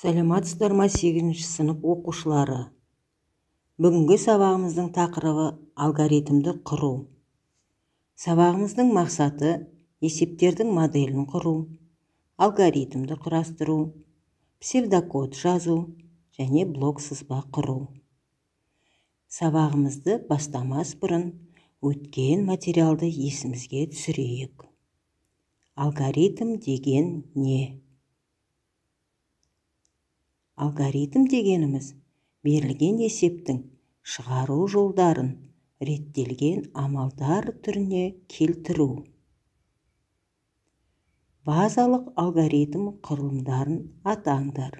сәлематсыздар ма сегізінші сынып оқушылары бүгінгі сабағымыздың тақырыбы алгоритмді құру сабағымыздың мақсаты есептердің моделін құру алгоритмді құрастыру псевдокод жазу және блок сызба құру сабағымызды бастамас бұрын өткен материалды есімізге түсірейік алгоритм деген не алгоритм дегеніміз берілген есептің шығару жолдарын реттелген амалдар түріне келтіру базалық алгоритм құрылымдарын атаңдар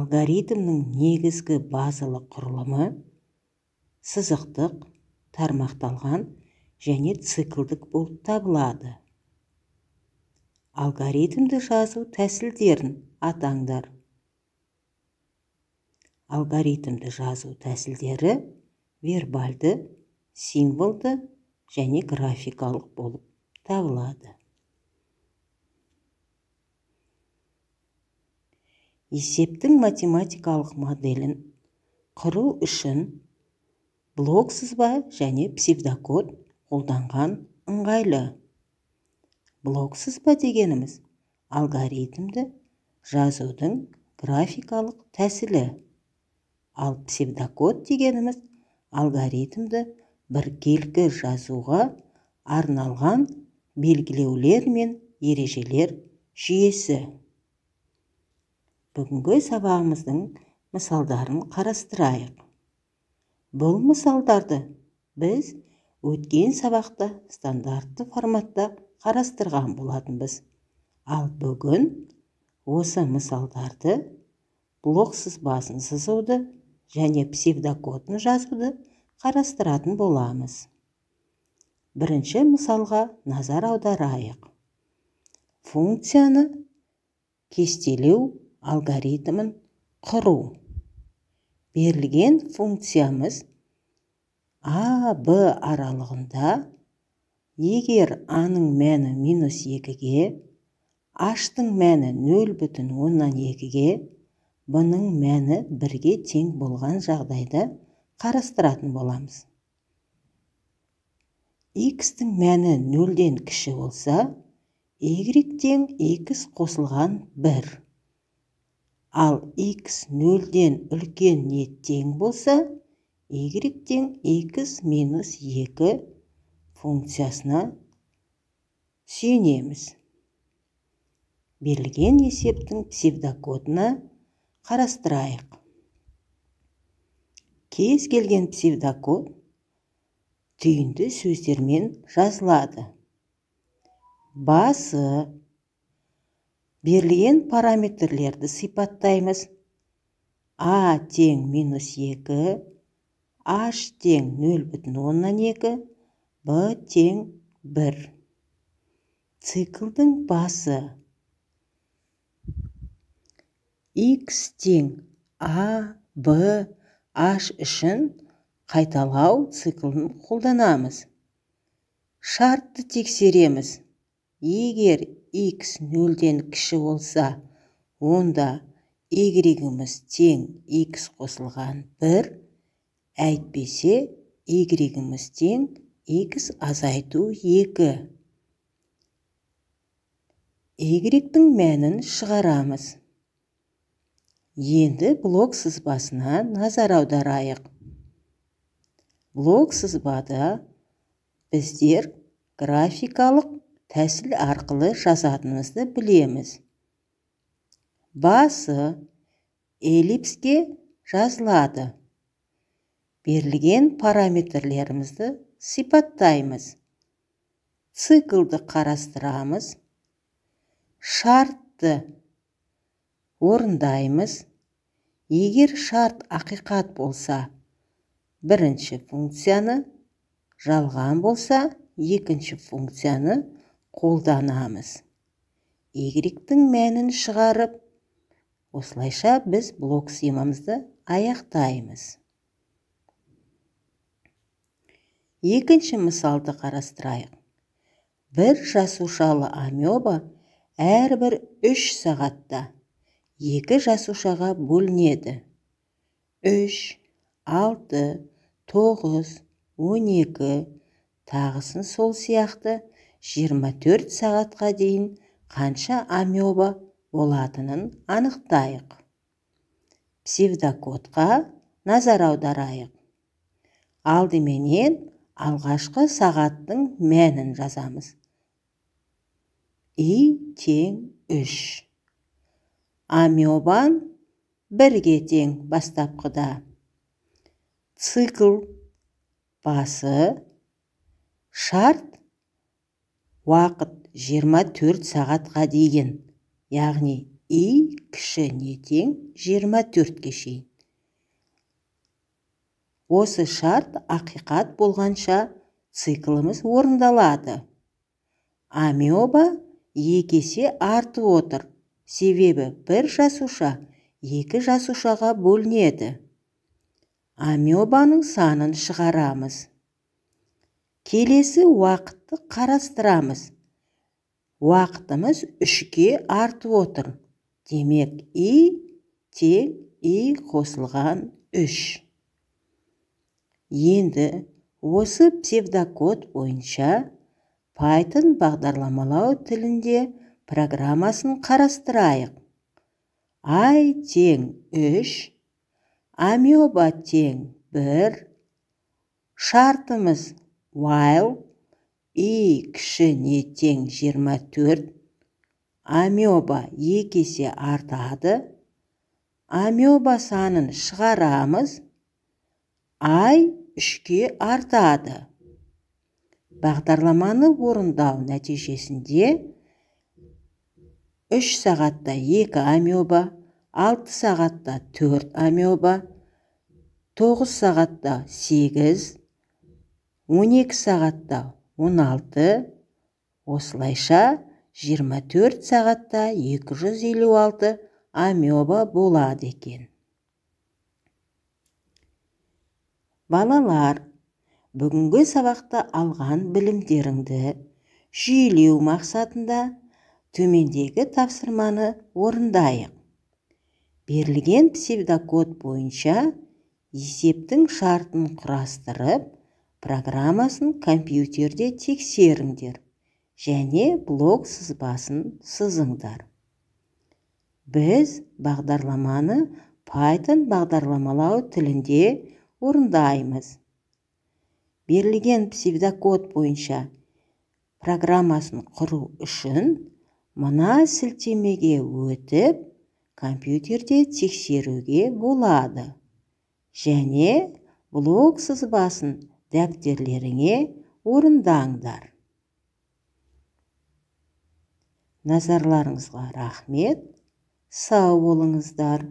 алгоритмнің негізгі базалық құрылымы сызықтық тармақталған және циклдік болып табылады алгоритмді жазу тәсілдерін атаңдар алгоритмді жазу тәсілдері вербальды символды және графикалық болып табылады есептің математикалық моделін құру үшін блок сызба және псевдокод қолданған ыңғайлы блоксыз ба дегеніміз алгоритмді жазудың графикалық тәсілі ал псевдокод дегеніміз алгоритмді біркелкі жазуға арналған белгілеулер мен ережелер жүйесі бүгінгі сабағымыздың мысалдарын қарастырайық бұл мысалдарды біз өткен сабақта стандартты форматта қарастырған болатынбыз ал бүгін осы мысалдарды блок сызбасын сызуды және псевдокодын жазуды қарастыратын боламыз бірінші мысалға назар аударайық функцияны кестелеу алгоритмін құру берілген функциямыз а б аралығында егер аның мәні минус екіге аштың мәні нөл бүтін оннан екіге бұның мәні бірге тең болған жағдайды қарастыратын боламыз Икстің мәні нөлден кіші болса y тең x қосылған бір. ал x нөлден үлкен не тең болса y тең x минус екі, функциясына сүйенеміз берілген есептің псевдокодына қарастырайық кез келген псевдокод түйінді сөздермен жазылады басы берілген параметрлерді сипаттаймыз а тең минус екі h тең нөл бүтін оннан екі б тең бір циклдың басы X тең а Б, h үшін қайталау циклын қолданамыз шартты тексереміз егер x нөлден кіші болса онда y-іміз тең x қосылған бір, әйтпесе y-іміз тең x азайту екі тің мәнін шығарамыз енді блок сызбасына назар аударайық блок сызбада біздер графикалық тәсіл арқылы жазатынымызды білеміз басы эллипске жазылады берілген параметрлерімізді сипаттаймыз циклды қарастырамыз шартты орындаймыз егер шарт ақиқат болса бірінші функцияны жалған болса екінші функцияны қолданамыз игректің мәнін шығарып осылайша біз блок схемамызды аяқтаймыз екінші мысалды қарастырайық бір жасушалы амеба әрбір үш сағатта екі жасушаға бөлінеді үш алты тоғыз он екі тағысын сол сияқты 24 сағатқа дейін қанша амеба болатынын анықтайық псевдокодқа назар аударайық алдыменен алғашқы сағаттың мәнін жазамыз и тең үш амебан бірге тең бастапқыда цикл басы шарт уақыт 24 сағатқа дейін яғни и кіші не тең 24-ке шейін осы шарт ақиқат болғанша циклымыз орындалады амеба екі есе артып отыр себебі бір жасуша екі жасушаға бөлінеді амебаның санын шығарамыз келесі уақытты қарастырамыз уақытымыз үшке артып отыр демек и тең и қосылған үш енді осы псевдокод бойынша Python бағдарламалау тілінде программасын қарастырайық I тең үш амеба тең бір шартымыз while и кіші не тең 24 амеба екесе артады амеба санын шығарамыз ай үшке артады бағдарламаны орындау нәтижесінде 3 сағатта 2 амеба 6 сағатта 4 амеба 9 сағатта 8 12 сағатта 16 осылайша 24 сағатта 256 амеба болады екен балалар бүгінгі сабақта алған білімдеріңді жүйелеу мақсатында төмендегі тапсырманы орындайық берілген псевдокод бойынша есептің шартын құрастырып программасын компьютерде тексеріңдер және блок сызбасын сызыңдар біз бағдарламаны Python бағдарламалау тілінде орындаймыз берілген псевдокод бойынша программасын құру үшін мына сілтемеге өтіп компьютерде тексеруге болады және блок сызбасын дәптерлеріңе орындаңдар назарларыңызға рахмет сау болыңыздар